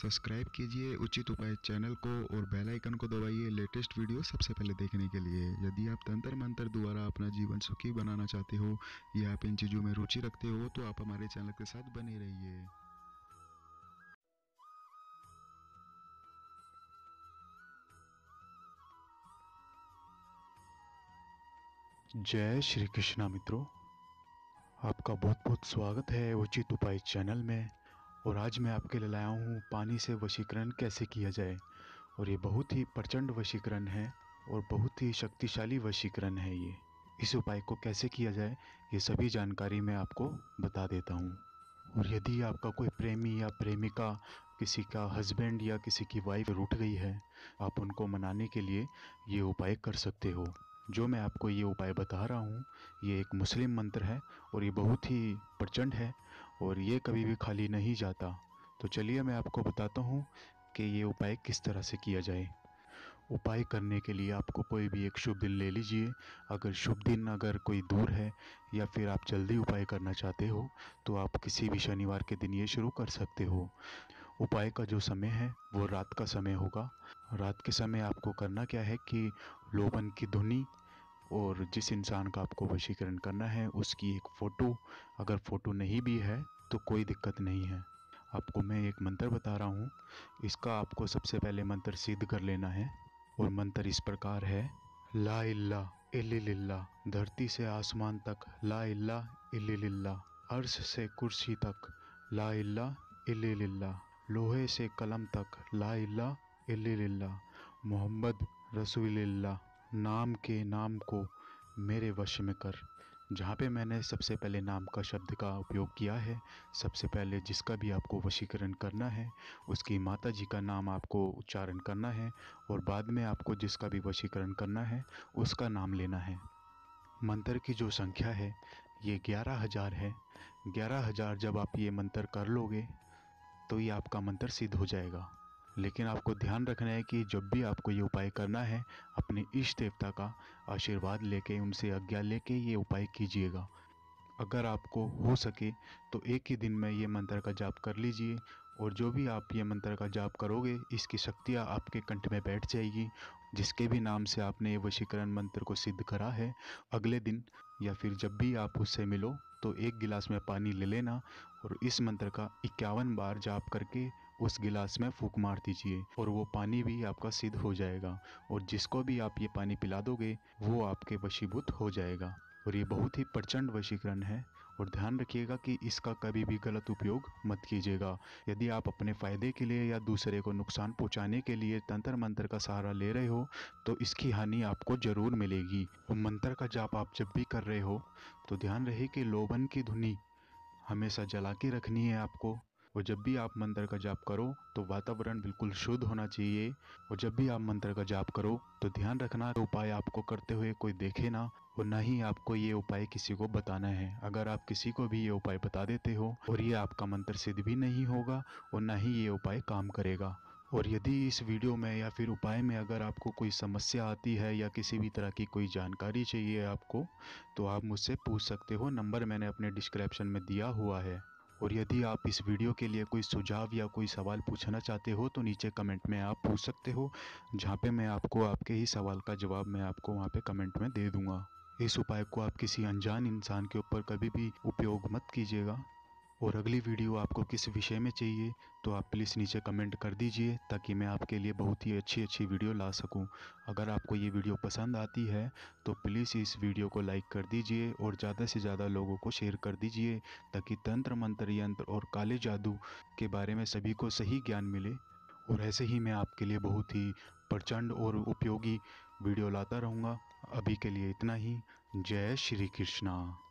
Subscribe कीजिए उचित उपाय चैनल को और बेल आइकन को दबाइए लेटेस्ट वीडियो सबसे पहले देखने के लिए यदि आप तंत्र मंत्र द्वारा अपना जीवन सुखी बनाना चाहते हो या आप इन चीज़ों में रुचि रखते हो तो आप हमारे चैनल के साथ बने रहिए जय श्री कृष्णा मित्रों आपका बहुत बहुत स्वागत है उचित उपाय चैनल में और आज मैं आपके लिए लाया हूँ पानी से वशीकरण कैसे किया जाए और ये बहुत ही प्रचंड वशीकरण है और बहुत ही शक्तिशाली वशीकरण है ये इस उपाय को कैसे किया जाए ये सभी जानकारी मैं आपको बता देता हूँ और यदि आपका कोई प्रेमी या प्रेमिका किसी का हस्बैंड या किसी की वाइफ रूठ गई है आप उनको मनाने के लिए ये उपाय कर सकते हो जो मैं आपको ये उपाय बता रहा हूँ ये एक मुस्लिम मंत्र है और ये बहुत ही प्रचंड है और ये कभी भी खाली नहीं जाता तो चलिए मैं आपको बताता हूँ कि ये उपाय किस तरह से किया जाए उपाय करने के लिए आपको कोई भी एक शुभ दिन ले लीजिए अगर शुभ दिन अगर कोई दूर है या फिर आप जल्दी उपाय करना चाहते हो तो आप किसी भी शनिवार के दिन ये शुरू कर सकते हो उपाय का जो समय है वो रात का समय होगा रात के समय आपको करना क्या है कि लोबन की धुनी और जिस इंसान का आपको वशीकरण करना है उसकी एक फ़ोटो अगर फ़ोटो नहीं भी है तो कोई दिक्कत नहीं है आपको मैं एक मंत्र बता रहा हूँ इसका आपको सबसे पहले मंत्र सिद्ध कर लेना है और मंत्र इस प्रकार है ला इल्ला इल्ला धरती से आसमान तक ला इल्ला इल्ला अर्श से कुर्सी तक ला इल्ला इल्ला लोहे से कलम तक ला इल्ला इल्ला मोहम्मद रसूल नाम के नाम को मेरे वश में कर जहाँ पे मैंने सबसे पहले नाम का शब्द का उपयोग किया है सबसे पहले जिसका भी आपको वशीकरण करना है उसकी माता जी का नाम आपको उच्चारण करना है और बाद में आपको जिसका भी वशीकरण करना है उसका नाम लेना है मंत्र की जो संख्या है ये ग्यारह हज़ार है ग्यारह हज़ार जब आप ये मंत्र कर लोगे तो ये आपका मंत्र सिद्ध हो जाएगा लेकिन आपको ध्यान रखना है कि जब भी आपको ये उपाय करना है अपने इष्ट देवता का आशीर्वाद लेके उनसे आज्ञा लेके ये उपाय कीजिएगा अगर आपको हो सके तो एक ही दिन में ये मंत्र का जाप कर लीजिए और जो भी आप ये मंत्र का जाप करोगे इसकी शक्तियाँ आपके कंठ में बैठ जाएगी जिसके भी नाम से आपने ये वशीकरण मंत्र को सिद्ध करा है अगले दिन या फिर जब भी आप उससे मिलो तो एक गिलास में पानी ले लेना और इस मंत्र का इक्यावन बार जाप करके उस गिलास में फूक मार दीजिए और वो पानी भी आपका सिद्ध हो जाएगा और जिसको भी आप ये पानी पिला दोगे वो आपके वशीभूत हो जाएगा और ये बहुत ही प्रचंड वशीकरण है और ध्यान रखिएगा कि इसका कभी भी गलत उपयोग मत कीजिएगा यदि आप अपने फ़ायदे के लिए या दूसरे को नुकसान पहुंचाने के लिए तंत्र मंत्र का सहारा ले रहे हो तो इसकी हानि आपको ज़रूर मिलेगी और मंत्र का जाप आप जब भी कर रहे हो तो ध्यान रहे कि लोभन की धुनी हमेशा जला के रखनी है आपको और जब भी आप मंत्र का जाप करो तो वातावरण बिल्कुल शुद्ध होना चाहिए और जब भी आप मंत्र का जाप करो तो ध्यान रखना उपाय आपको करते हुए कोई देखे ना और ना ही आपको ये उपाय किसी को बताना है अगर आप किसी को भी ये उपाय बता देते हो और ये आपका मंत्र सिद्ध भी नहीं होगा और ना ही ये उपाय काम करेगा और यदि इस वीडियो में या फिर उपाय में अगर आपको कोई समस्या आती है या किसी भी तरह की कोई जानकारी चाहिए आपको तो आप मुझसे पूछ सकते हो नंबर मैंने अपने डिस्क्रिप्शन में दिया हुआ है और यदि आप इस वीडियो के लिए कोई सुझाव या कोई सवाल पूछना चाहते हो तो नीचे कमेंट में आप पूछ सकते हो जहाँ पे मैं आपको आपके ही सवाल का जवाब मैं आपको वहाँ पे कमेंट में दे दूँगा इस उपाय को आप किसी अनजान इंसान के ऊपर कभी भी उपयोग मत कीजिएगा और अगली वीडियो आपको किस विषय में चाहिए तो आप प्लीज़ नीचे कमेंट कर दीजिए ताकि मैं आपके लिए बहुत ही अच्छी अच्छी वीडियो ला सकूं। अगर आपको ये वीडियो पसंद आती है तो प्लीज़ इस वीडियो को लाइक कर दीजिए और ज़्यादा से ज़्यादा लोगों को शेयर कर दीजिए ताकि तंत्र मंत्र यंत्र और काले जादू के बारे में सभी को सही ज्ञान मिले और ऐसे ही मैं आपके लिए बहुत ही प्रचंड और उपयोगी वीडियो लाता रहूँगा अभी के लिए इतना ही जय श्री कृष्णा